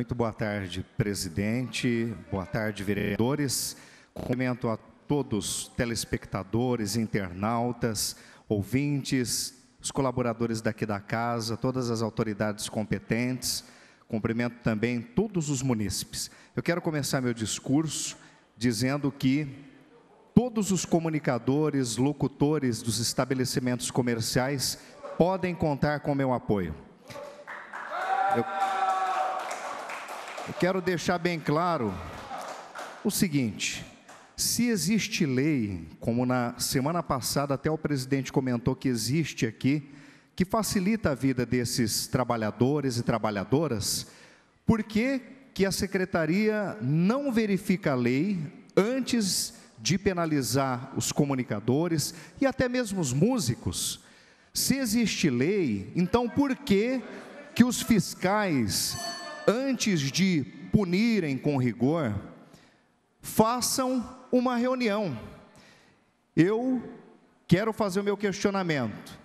Muito boa tarde, presidente. Boa tarde, vereadores. Cumprimento a todos, telespectadores, internautas, ouvintes, os colaboradores daqui da casa, todas as autoridades competentes. Cumprimento também todos os munícipes. Eu quero começar meu discurso dizendo que todos os comunicadores, locutores dos estabelecimentos comerciais podem contar com meu apoio. quero deixar bem claro o seguinte: se existe lei, como na semana passada até o presidente comentou que existe aqui, que facilita a vida desses trabalhadores e trabalhadoras, por que, que a secretaria não verifica a lei antes de penalizar os comunicadores e até mesmo os músicos? Se existe lei, então por que, que os fiscais antes de punirem com rigor, façam uma reunião. Eu quero fazer o meu questionamento.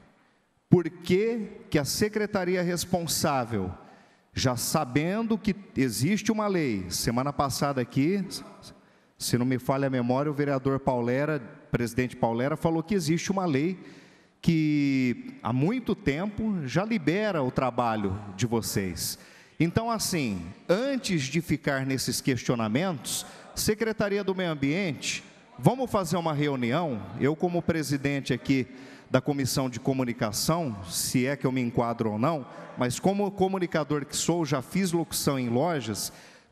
Por que, que a secretaria responsável, já sabendo que existe uma lei, semana passada aqui, se não me falha a memória, o vereador Paulera, presidente Paulera, falou que existe uma lei que há muito tempo já libera o trabalho de vocês. Então, assim, antes de ficar nesses questionamentos, Secretaria do Meio Ambiente, vamos fazer uma reunião. Eu, como presidente aqui da Comissão de Comunicação, se é que eu me enquadro ou não, mas como comunicador que sou, já fiz locução em lojas.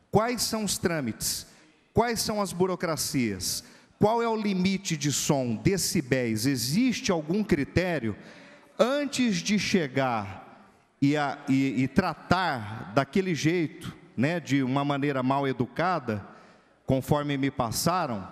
Quais são os trâmites? Quais são as burocracias? Qual é o limite de som, decibéis? Existe algum critério? Antes de chegar e, a, e, e tratar daquele jeito, né, de uma maneira mal educada, conforme me passaram,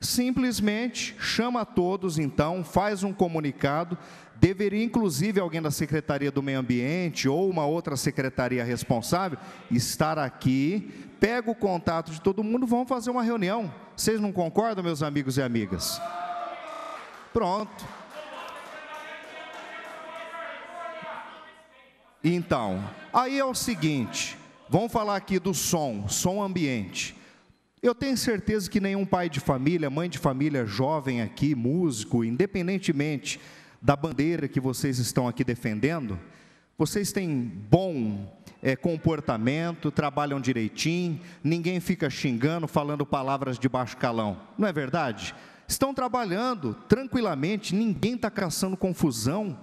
simplesmente chama todos, então, faz um comunicado. Deveria, inclusive, alguém da Secretaria do Meio Ambiente ou uma outra secretaria responsável estar aqui, pega o contato de todo mundo, vamos fazer uma reunião. Vocês não concordam, meus amigos e amigas? Pronto. Então, aí é o seguinte, vamos falar aqui do som, som ambiente. Eu tenho certeza que nenhum pai de família, mãe de família, jovem aqui, músico, independentemente da bandeira que vocês estão aqui defendendo, vocês têm bom é, comportamento, trabalham direitinho, ninguém fica xingando, falando palavras de baixo calão, não é verdade? Estão trabalhando tranquilamente, ninguém está caçando confusão.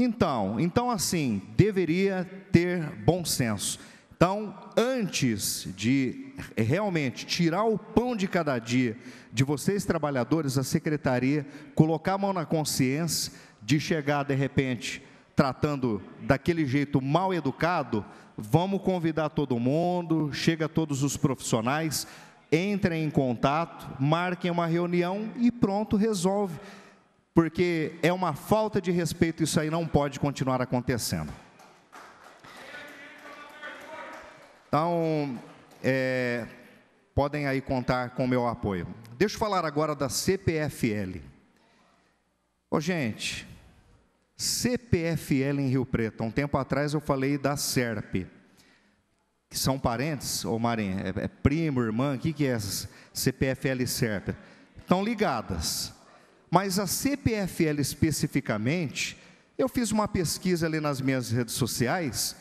Então, então assim, deveria ter bom senso. Então, antes de realmente tirar o pão de cada dia de vocês trabalhadores, a secretaria colocar a mão na consciência de chegar de repente tratando daquele jeito mal educado, vamos convidar todo mundo, chega todos os profissionais, entrem em contato, marquem uma reunião e pronto, resolve porque é uma falta de respeito, isso aí não pode continuar acontecendo. Então, é, podem aí contar com o meu apoio. Deixa eu falar agora da CPFL. Ô, gente, CPFL em Rio Preto. um tempo atrás eu falei da SERP, que são parentes, ou Marinha, é, é primo, irmã, o que, que é essa CPFL e SERP? Estão ligadas. Mas a CPFL especificamente, eu fiz uma pesquisa ali nas minhas redes sociais,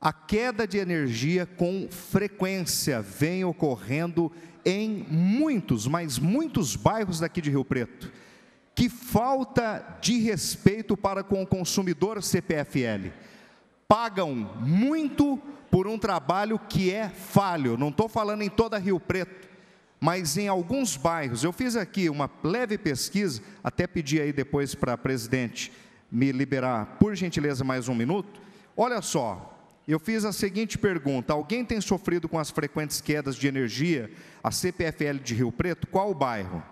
a queda de energia com frequência vem ocorrendo em muitos, mas muitos bairros daqui de Rio Preto. Que falta de respeito para com o consumidor CPFL. Pagam muito por um trabalho que é falho. Não estou falando em toda Rio Preto, mas em alguns bairros, eu fiz aqui uma leve pesquisa, até pedi aí depois para a presidente me liberar, por gentileza, mais um minuto. Olha só, eu fiz a seguinte pergunta: alguém tem sofrido com as frequentes quedas de energia, a CPFL de Rio Preto? Qual o bairro?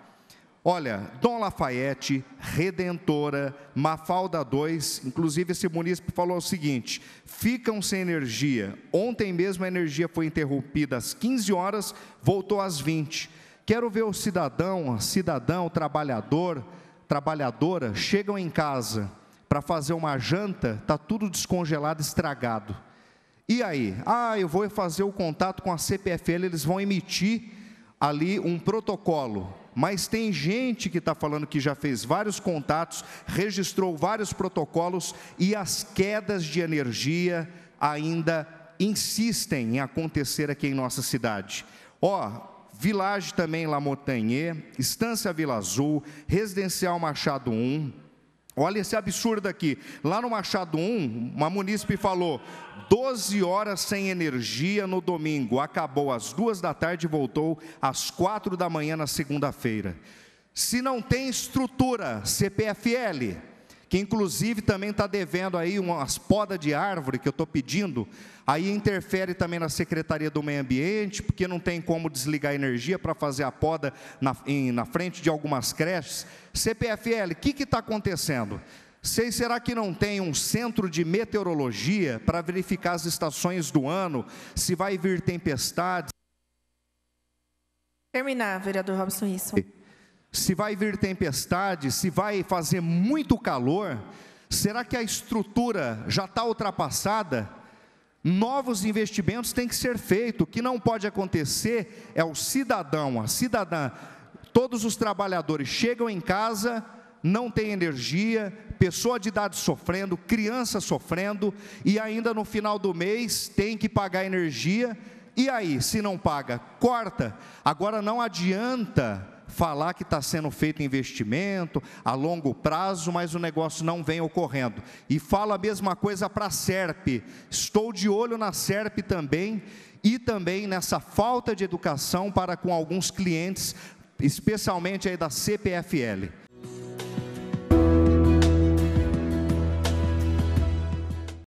Olha, Dom Lafayette, Redentora, Mafalda 2, inclusive esse munícipe falou o seguinte: ficam sem energia. Ontem mesmo a energia foi interrompida às 15 horas, voltou às 20. Quero ver o cidadão, cidadão, trabalhador, trabalhadora, chegam em casa para fazer uma janta, tá tudo descongelado, estragado. E aí? Ah, eu vou fazer o contato com a CPFL, eles vão emitir ali um protocolo mas tem gente que está falando que já fez vários contatos, registrou vários protocolos e as quedas de energia ainda insistem em acontecer aqui em nossa cidade. Ó, oh, também La Montanhê, Estância Vila Azul, Residencial Machado 1, Olha esse absurdo aqui. Lá no Machado 1, uma munícipe falou: 12 horas sem energia no domingo, acabou às duas da tarde e voltou às quatro da manhã na segunda-feira. Se não tem estrutura, CPFL, que inclusive também está devendo aí umas podas de árvore que eu estou pedindo, aí interfere também na Secretaria do Meio Ambiente, porque não tem como desligar a energia para fazer a poda na, em, na frente de algumas creches. CPFL, o que está acontecendo? Sei, será que não tem um centro de meteorologia para verificar as estações do ano, se vai vir tempestades? Terminar, vereador Robson, isso se vai vir tempestade, se vai fazer muito calor, será que a estrutura já está ultrapassada? Novos investimentos têm que ser feitos. O que não pode acontecer é o cidadão, a cidadã, todos os trabalhadores chegam em casa, não tem energia, pessoa de idade sofrendo, criança sofrendo, e ainda no final do mês tem que pagar energia. E aí, se não paga, corta. Agora não adianta falar que está sendo feito investimento a longo prazo, mas o negócio não vem ocorrendo. E fala a mesma coisa para a SERP. Estou de olho na SERP também e também nessa falta de educação para com alguns clientes, especialmente aí da CPFL.